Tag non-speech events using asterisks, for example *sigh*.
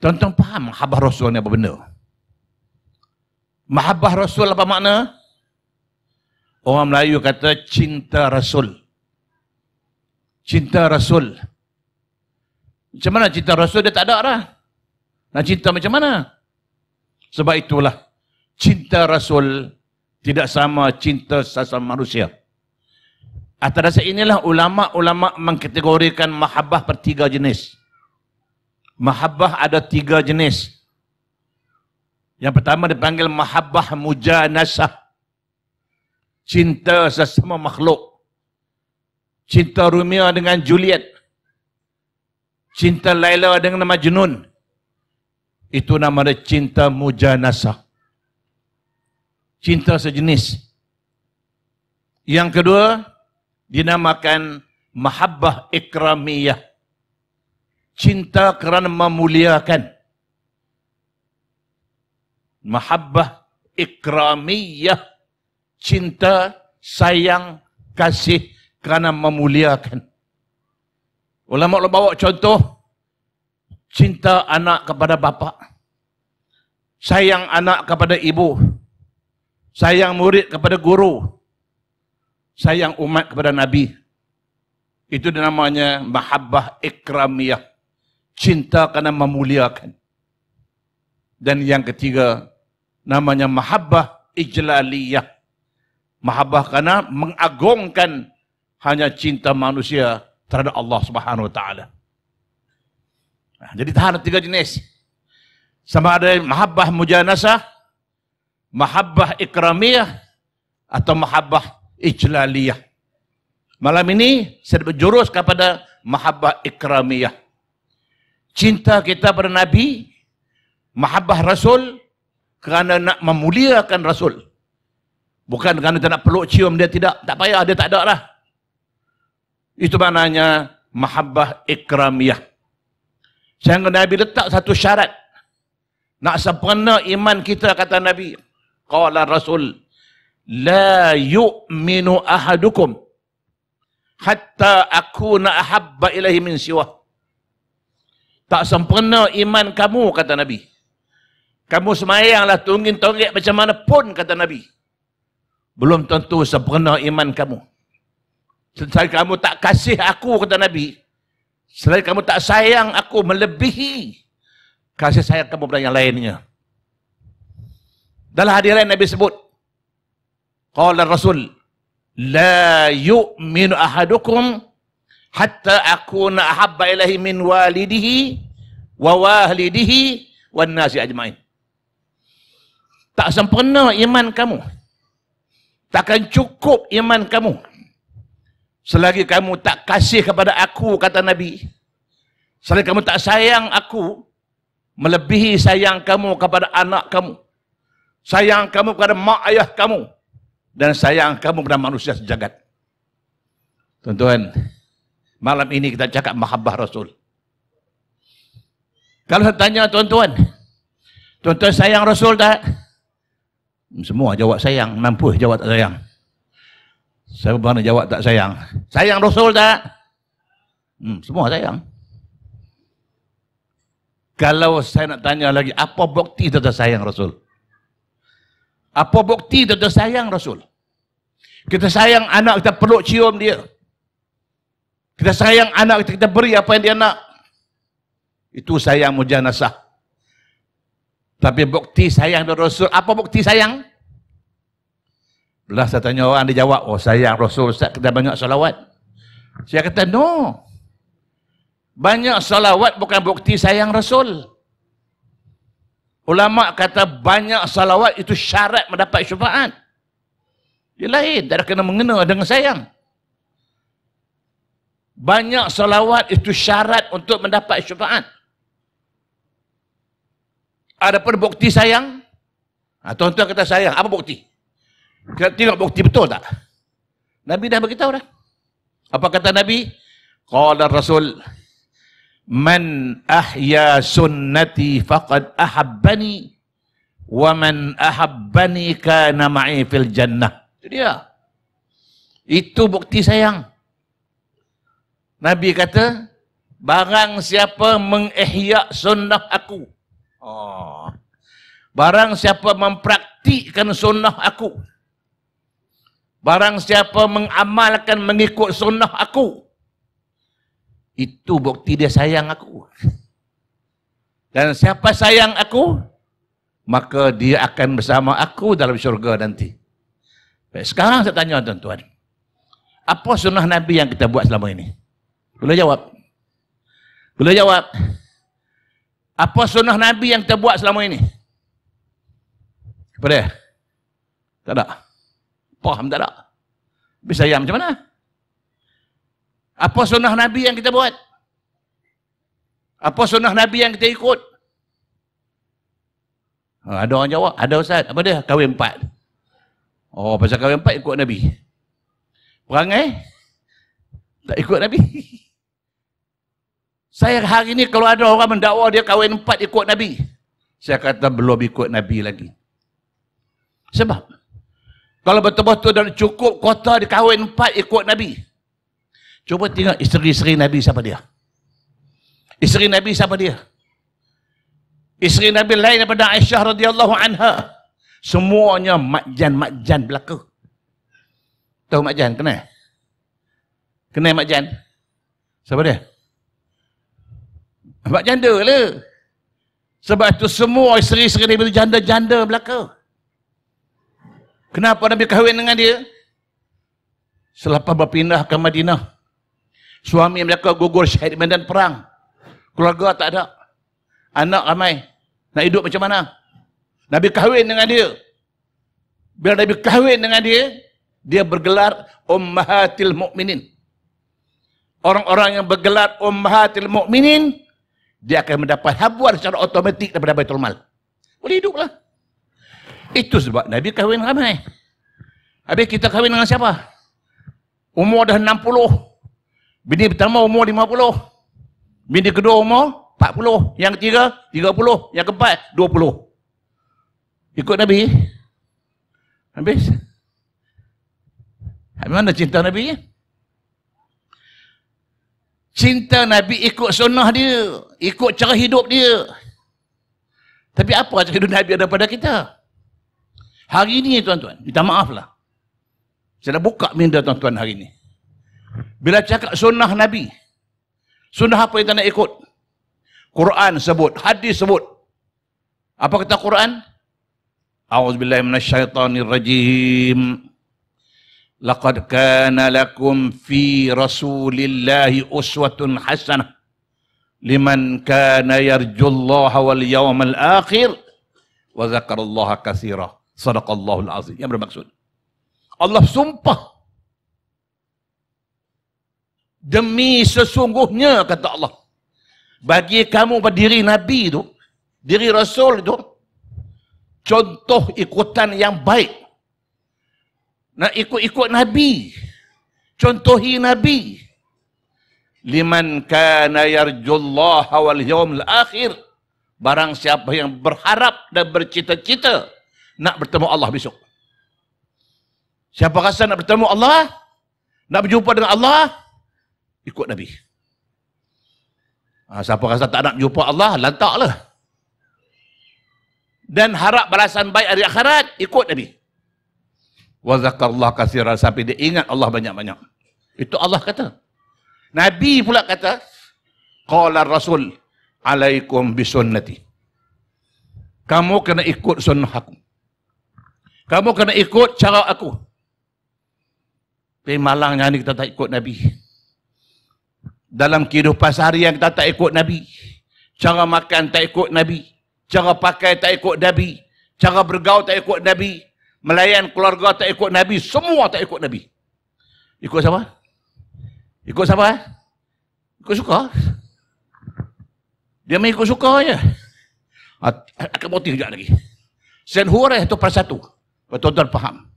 Tuan-tuan faham mahabbah Rasul ni apa benda? Mahabbah Rasul apa makna? Orang Melayu kata cinta Rasul. Cinta Rasul. Macam mana cinta Rasul dia tak ada dah. Nak cinta macam mana? Sebab itulah cinta Rasul tidak sama cinta sesama manusia. Atas dasar inilah ulama-ulama mengkategorikan mahabbah bertiga jenis mahabbah ada tiga jenis. Yang pertama dipanggil mahabbah mujanasah. Cinta sesama makhluk. Cinta Romeo dengan Juliet. Cinta Laila dengan nama Itu nama dia cinta mujanasah. Cinta sejenis. Yang kedua dinamakan mahabbah ikramiyah cinta kerana memuliakan. Mahabbah ikramiyah. Cinta, sayang, kasih kerana memuliakan. Ulama ulama bawa contoh cinta anak kepada bapa, sayang anak kepada ibu, sayang murid kepada guru, sayang umat kepada nabi. Itu namanya mahabbah ikramiyah cinta kerana memuliakan. Dan yang ketiga, namanya mahabbah ijlaliyah. Mahabbah kerana mengagungkan hanya cinta manusia terhadap Allah Subhanahu Wa Taala. Jadi tahan tiga jenis. Sama ada mahabbah mujanasah, mahabbah ikramiyah atau mahabbah ijlaliyah. Malam ini saya berjurus kepada mahabbah ikramiyah cinta kita pada Nabi, mahabbah Rasul kerana nak memuliakan Rasul. Bukan kerana tak nak peluk cium dia, tidak. Tak payah, dia tak ada lah. Itu maknanya mahabbah ikramiyah. Sehingga Nabi letak satu syarat. Nak sempurna iman kita, kata Nabi. Qala Rasul, La yu'minu ahadukum hatta aku na ahabba ilahi min siwah. Tak sempurna iman kamu, kata Nabi. Kamu semayanglah tungging-tongging macam mana pun, kata Nabi. Belum tentu sempurna iman kamu. Selain kamu tak kasih aku, kata Nabi. Selain kamu tak sayang aku, melebihi kasih sayang kamu pada yang lainnya. Dalam hadirin Nabi sebut, Qala Rasul, La yu'minu ahadukum, hatta akuna ahabba ilahi min walidihi wa walidihi wan nasi ajmain tak sempurna iman kamu takkan cukup iman kamu selagi kamu tak kasih kepada aku kata nabi selagi kamu tak sayang aku melebihi sayang kamu kepada anak kamu sayang kamu kepada mak ayah kamu dan sayang kamu kepada manusia sejagat tuan-tuan Malam ini kita cakap mahabbah Rasul. Kalau saya tanya tuan-tuan, tuan-tuan sayang Rasul tak? Semua jawab sayang, mampu jawab tak sayang. Saya mana jawab tak sayang. Sayang Rasul tak? Hmm, semua sayang. Kalau saya nak tanya lagi, apa bukti tuan-tuan sayang Rasul? Apa bukti tuan-tuan sayang Rasul? Kita sayang anak, kita peluk cium dia. Kita sayang anak kita, kita beri apa yang dia nak. Itu sayang mujanasah. Tapi bukti sayang dari Rasul, apa bukti sayang? Belah saya tanya orang, dia jawab, oh sayang Rasul Ustaz, kita banyak salawat. Saya kata, no. Banyak salawat bukan bukti sayang Rasul. Ulama kata banyak salawat itu syarat mendapat syafaat. Dia lain, tak ada kena mengena dengan sayang. Banyak salawat itu syarat untuk mendapat syafaat. Ada pun bukti sayang. Ha, tuan-tuan kata sayang. Apa bukti? Kita tengok bukti betul tak? Nabi dah beritahu dah. Apa kata Nabi? Qala Rasul. Man ahya sunnati faqad ahabbani. Wa man ahabbani kana ma'i fil jannah. Itu dia. Itu bukti Sayang. Nabi kata, barang siapa mengihya sunnah aku. Oh. Barang siapa mempraktikkan sunnah aku. Barang siapa mengamalkan mengikut sunnah aku. Itu bukti dia sayang aku. Dan siapa sayang aku, maka dia akan bersama aku dalam syurga nanti. Sekarang saya tanya tuan-tuan. Apa sunnah Nabi yang kita buat selama ini? Boleh jawab? Boleh jawab? Apa sunnah Nabi yang kita buat selama ini? Kepada? Tak ada. Paham tak ada. Bisa ayam macam mana? Apa sunnah Nabi yang kita buat? Apa sunnah Nabi yang kita ikut? Ha, ada orang jawab, ada Ustaz. Apa dia? Kahwin empat. Oh, pasal kahwin empat ikut Nabi. Perangai? Eh? Tak ikut Nabi. *laughs* Saya hari ini kalau ada orang mendakwa dia kahwin empat ikut Nabi. Saya kata belum ikut Nabi lagi. Sebab. Kalau betul-betul dah cukup kota dia kahwin empat ikut Nabi. Cuba tengok isteri-isteri Nabi siapa dia. Isteri Nabi siapa dia. Isteri Nabi lain daripada Aisyah radhiyallahu anha. Semuanya makjan-makjan berlaku. Tahu makjan kenal? Kenal makjan? Siapa dia? Sebab janda le Sebab tu semua isteri-isteri Nabi janda-janda belaka. Kenapa Nabi kahwin dengan dia? Selepas berpindah ke Madinah. Suami mereka gugur syahid medan perang. Keluarga tak ada. Anak ramai. Nak hidup macam mana? Nabi kahwin dengan dia. Bila Nabi kahwin dengan dia, dia bergelar Ummahatil Mukminin. Orang-orang yang bergelar Ummahatil Mukminin dia akan mendapat habuan secara otomatik daripada Baitul Mal. Boleh hiduplah. Itu sebab Nabi kahwin ramai. Habis kita kahwin dengan siapa? Umur dah 60. Bini pertama umur 50. Bini kedua umur 40. Yang ketiga 30. Yang keempat 20. Ikut Nabi. Habis. Habis mana cinta Nabi? Ya? cinta Nabi ikut sunnah dia, ikut cara hidup dia. Tapi apa cara hidup Nabi ada pada kita? Hari ini tuan-tuan, minta maaflah. Saya dah buka minda tuan-tuan hari ini. Bila cakap sunnah Nabi, sunnah apa yang kita nak ikut? Quran sebut, hadis sebut. Apa kata Quran? A'udzubillahiminasyaitanirrajim. rajim. لقد كان لكم في رسول الله أسوة حسنة لمن كان يرجو الله واليوم الآخر وذكر الله كثيرا صدق الله العظيم يمر مقصود الله سمبه demi sesungguhnya kata Allah bagi kamu pada diri Nabi itu diri Rasul itu contoh ikutan yang baik nak ikut-ikut Nabi. Contohi Nabi. Liman kana yarjullah wal yawmul akhir. Barang siapa yang berharap dan bercita-cita nak bertemu Allah besok. Siapa rasa nak bertemu Allah? Nak berjumpa dengan Allah? Ikut Nabi. Ha, siapa rasa tak nak jumpa Allah, lantaklah. Dan harap balasan baik dari akhirat, ikut Nabi wa zakarullah kasiran sampai dia ingat Allah banyak-banyak. Itu Allah kata. Nabi pula kata, qala rasul alaikum bisunnati. Kamu kena ikut sunnah aku. Kamu kena ikut cara aku. Tapi malangnya ni kita tak ikut Nabi. Dalam kehidupan seharian kita tak ikut Nabi. Cara makan tak ikut Nabi. Cara pakai tak ikut Nabi. Cara bergaul tak ikut Nabi melayan keluarga tak ikut Nabi, semua tak ikut Nabi. Ikut siapa? Ikut siapa? Eh? Ikut suka. Dia main ikut suka je. Ah, akan mati sekejap lagi. Sen Hurai itu persatu. Tuan-tuan faham.